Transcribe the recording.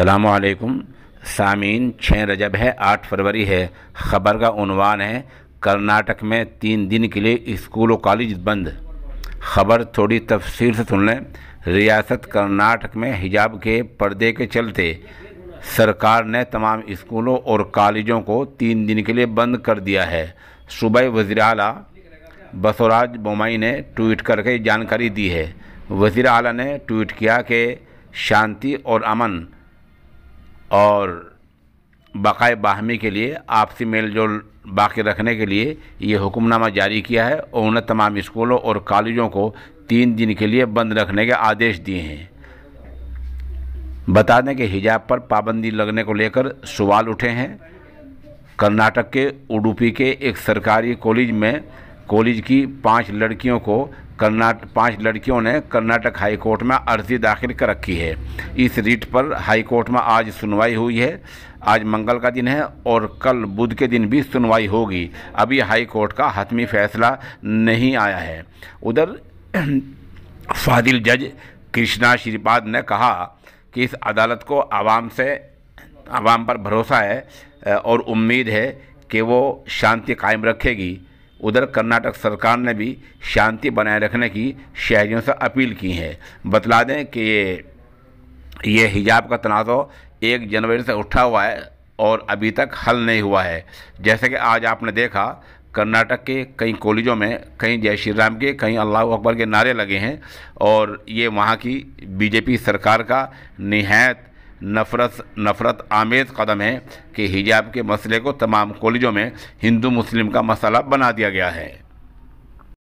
असलकुम सामीन छः रजब है आठ फरवरी है ख़बर का उनवान है कर्नाटक में तीन दिन के लिए स्कूल और कॉलेज बंद खबर थोड़ी तफसील से सुन लें रियासत कर्नाटक में हिजाब के पर्दे के चलते सरकार ने तमाम स्कूलों और कॉलेजों को तीन दिन के लिए बंद कर दिया है सूबह वज़ी अला बसवराज बोमाई ने ट्वीट करके जानकारी दी है वज़ी अला ने ट्वीट किया कि शांति और अमन और बाकाय बाहमी के लिए आपसी मेल जोल बाकी रखने के लिए ये हुक्मनामा जारी किया है और उन्हें तमाम स्कूलों और कॉलेजों को तीन दिन के लिए बंद रखने के आदेश दिए हैं बता दें कि हिजाब पर पाबंदी लगने को लेकर सवाल उठे हैं कर्नाटक के उडुपी के एक सरकारी कॉलेज में कॉलेज की पांच लड़कियों को कर्नाट पांच लड़कियों ने कर्नाटक हाईकोर्ट में अर्जी दाखिल कर रखी है इस रीट पर हाईकोर्ट में आज सुनवाई हुई है आज मंगल का दिन है और कल बुध के दिन भी सुनवाई होगी अभी हाईकोर्ट का हतमी फैसला नहीं आया है उधर फादिल जज कृष्णा श्रीपाद ने कहा कि इस अदालत को आवाम से आवाम पर भरोसा है और उम्मीद है कि वो शांति कायम रखेगी उधर कर्नाटक सरकार ने भी शांति बनाए रखने की शहरियों से अपील की है बतला दें कि ये ये हिजाब का तनाज़ एक जनवरी से उठा हुआ है और अभी तक हल नहीं हुआ है जैसे कि आज आपने देखा कर्नाटक के कई कॉलेजों में कहीं जय श्री राम के कहीं अल्लाह अकबर के नारे लगे हैं और ये वहाँ की बीजेपी सरकार का निहायत नफरत नफरत आमेज़ कदम है कि हिजाब के मसले को तमाम कॉलेजों में हिंदू मुस्लिम का मसला बना दिया गया है